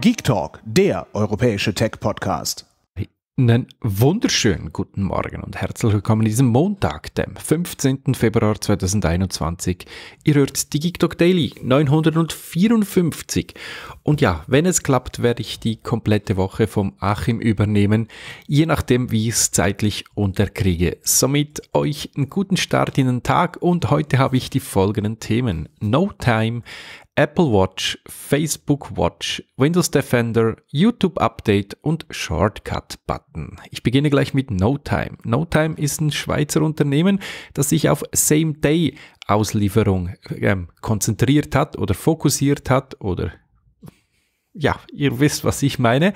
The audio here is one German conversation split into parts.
Geek Talk, der europäische Tech-Podcast. Einen wunderschönen guten Morgen und herzlich willkommen an diesem Montag, dem 15. Februar 2021. Ihr hört die Geek Talk Daily 954. Und ja, wenn es klappt, werde ich die komplette Woche vom Achim übernehmen, je nachdem, wie ich es zeitlich unterkriege. Somit euch einen guten Start in den Tag und heute habe ich die folgenden Themen. No Time, Apple Watch, Facebook Watch, Windows Defender, YouTube Update und Shortcut Button. Ich beginne gleich mit No Time. No Time ist ein Schweizer Unternehmen, das sich auf Same Day Auslieferung ähm, konzentriert hat oder fokussiert hat oder ja, ihr wisst, was ich meine.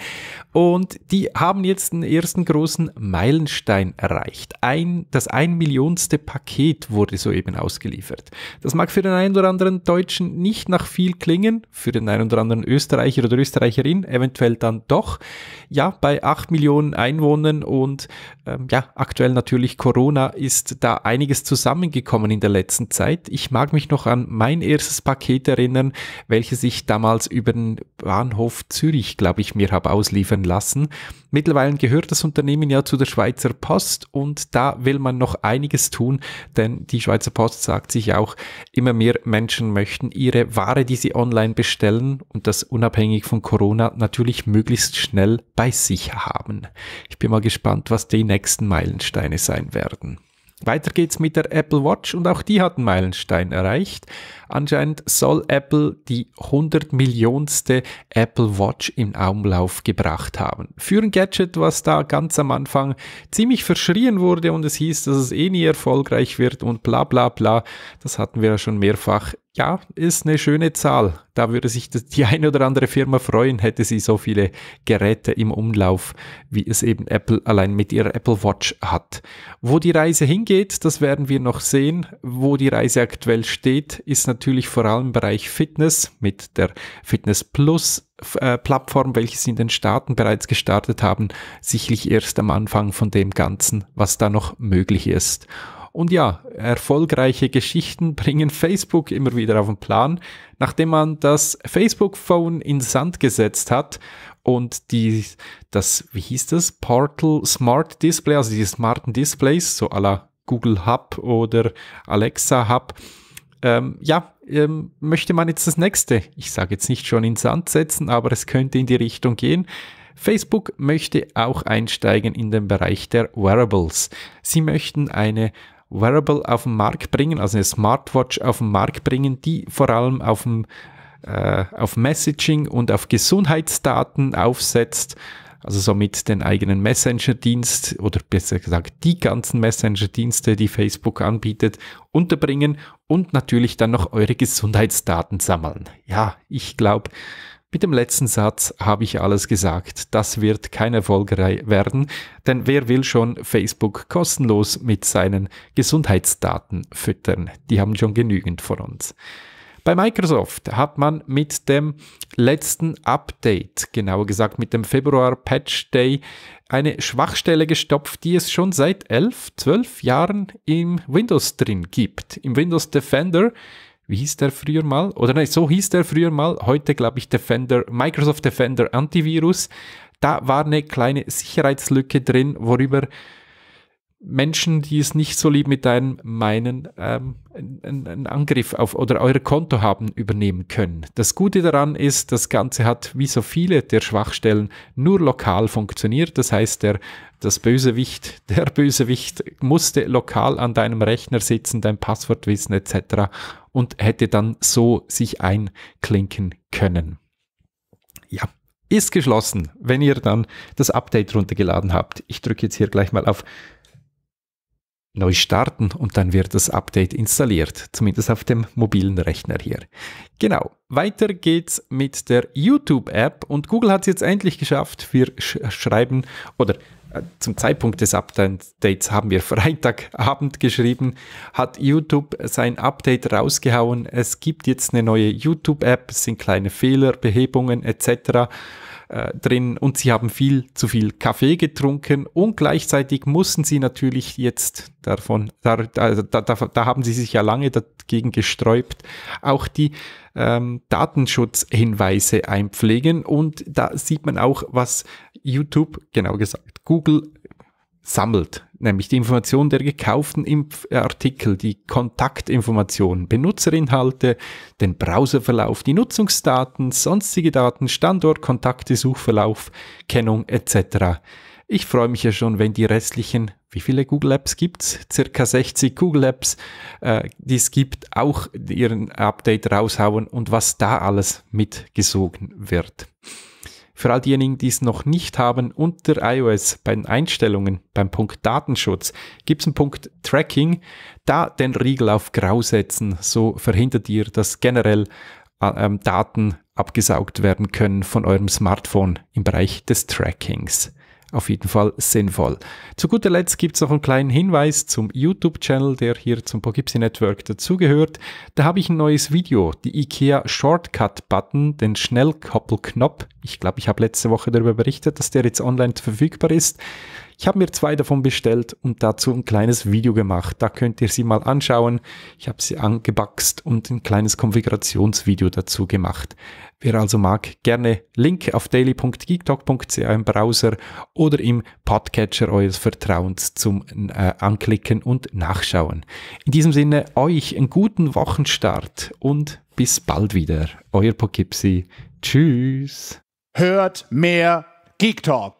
Und die haben jetzt den ersten großen Meilenstein erreicht. Ein, das ein Millionste Paket wurde soeben ausgeliefert. Das mag für den einen oder anderen Deutschen nicht nach viel klingen, für den einen oder anderen Österreicher oder Österreicherin eventuell dann doch. Ja, bei acht Millionen Einwohnern und ähm, ja, aktuell natürlich Corona ist da einiges zusammengekommen in der letzten Zeit. Ich mag mich noch an mein erstes Paket erinnern, welches ich damals über den Bahn Bahnhof Zürich, glaube ich, mir habe ausliefern lassen. Mittlerweile gehört das Unternehmen ja zu der Schweizer Post und da will man noch einiges tun, denn die Schweizer Post sagt sich auch, immer mehr Menschen möchten ihre Ware, die sie online bestellen und das unabhängig von Corona natürlich möglichst schnell bei sich haben. Ich bin mal gespannt, was die nächsten Meilensteine sein werden. Weiter geht's mit der Apple Watch und auch die hat einen Meilenstein erreicht. Anscheinend soll Apple die 100 Millionste Apple Watch in Umlauf gebracht haben. Für ein Gadget, was da ganz am Anfang ziemlich verschrien wurde und es hieß, dass es eh nie erfolgreich wird und bla bla bla. Das hatten wir ja schon mehrfach ja, ist eine schöne Zahl. Da würde sich die eine oder andere Firma freuen, hätte sie so viele Geräte im Umlauf, wie es eben Apple allein mit ihrer Apple Watch hat. Wo die Reise hingeht, das werden wir noch sehen. Wo die Reise aktuell steht, ist natürlich vor allem im Bereich Fitness mit der Fitness Plus äh, Plattform, welche sie in den Staaten bereits gestartet haben, sicherlich erst am Anfang von dem Ganzen, was da noch möglich ist. Und ja, erfolgreiche Geschichten bringen Facebook immer wieder auf den Plan, nachdem man das Facebook-Phone in Sand gesetzt hat und die, das, wie hieß das, Portal Smart Display, also die smarten Displays, so à la Google Hub oder Alexa Hub, ähm, ja, ähm, möchte man jetzt das nächste, ich sage jetzt nicht schon in Sand setzen, aber es könnte in die Richtung gehen. Facebook möchte auch einsteigen in den Bereich der Wearables. Sie möchten eine Wearable auf den Markt bringen, also eine Smartwatch auf den Markt bringen, die vor allem auf, dem, äh, auf Messaging und auf Gesundheitsdaten aufsetzt, also somit den eigenen Messenger-Dienst oder besser gesagt die ganzen Messenger-Dienste, die Facebook anbietet, unterbringen und natürlich dann noch eure Gesundheitsdaten sammeln. Ja, ich glaube, mit dem letzten Satz habe ich alles gesagt. Das wird kein Erfolg werden, denn wer will schon Facebook kostenlos mit seinen Gesundheitsdaten füttern? Die haben schon genügend von uns. Bei Microsoft hat man mit dem letzten Update, genauer gesagt mit dem Februar Patch Day, eine Schwachstelle gestopft, die es schon seit elf, zwölf Jahren im Windows drin gibt. Im Windows Defender wie hieß der früher mal? Oder nein, so hieß der früher mal. Heute glaube ich Defender, Microsoft Defender Antivirus. Da war eine kleine Sicherheitslücke drin, worüber Menschen, die es nicht so lieb mit deinem meinen ähm, einen Angriff auf oder euer Konto haben, übernehmen können. Das Gute daran ist, das Ganze hat wie so viele der Schwachstellen nur lokal funktioniert. Das heißt, der, das Bösewicht, der Bösewicht musste lokal an deinem Rechner sitzen, dein Passwort wissen etc. und hätte dann so sich einklinken können. Ja ist geschlossen, wenn ihr dann das Update runtergeladen habt. Ich drücke jetzt hier gleich mal auf neu starten und dann wird das Update installiert, zumindest auf dem mobilen Rechner hier. Genau, weiter geht's mit der YouTube-App und Google hat es jetzt endlich geschafft, wir sch schreiben oder äh, zum Zeitpunkt des Updates haben wir Freitagabend geschrieben, hat YouTube sein Update rausgehauen. Es gibt jetzt eine neue YouTube-App, es sind kleine Fehler, Behebungen etc äh, drin und sie haben viel zu viel Kaffee getrunken und gleichzeitig mussten sie natürlich jetzt davon, da, also da, da, da haben sie sich ja lange dagegen gesträubt, auch die ähm, Datenschutzhinweise einpflegen und da sieht man auch, was YouTube, genau gesagt, Google sammelt nämlich die Information der gekauften Impfartikel, die Kontaktinformationen, Benutzerinhalte, den Browserverlauf, die Nutzungsdaten, sonstige Daten, Standort, Kontakte, Suchverlauf, Kennung etc. Ich freue mich ja schon, wenn die restlichen, wie viele Google Apps gibt es? Circa 60 Google Apps, äh, die es gibt, auch ihren Update raushauen und was da alles mitgesogen wird. Für all diejenigen, die es noch nicht haben, unter iOS bei den Einstellungen beim Punkt Datenschutz gibt es einen Punkt Tracking. Da den Riegel auf Grau setzen, so verhindert ihr, dass generell äh, ähm, Daten abgesaugt werden können von eurem Smartphone im Bereich des Trackings auf jeden Fall sinnvoll. Zu guter Letzt gibt es noch einen kleinen Hinweis zum YouTube-Channel, der hier zum Poughkeepsie Network dazugehört. Da habe ich ein neues Video, die IKEA Shortcut-Button, den Schnellkoppelknopf. Ich glaube, ich habe letzte Woche darüber berichtet, dass der jetzt online verfügbar ist. Ich habe mir zwei davon bestellt und dazu ein kleines Video gemacht. Da könnt ihr sie mal anschauen. Ich habe sie angebaxt und ein kleines Konfigurationsvideo dazu gemacht. Wer also mag, gerne Link auf daily.geektalk.ca im Browser oder im Podcatcher eures Vertrauens zum äh, Anklicken und Nachschauen. In diesem Sinne euch einen guten Wochenstart und bis bald wieder. Euer Poughkeepsie. Tschüss. Hört mehr Geek Talk.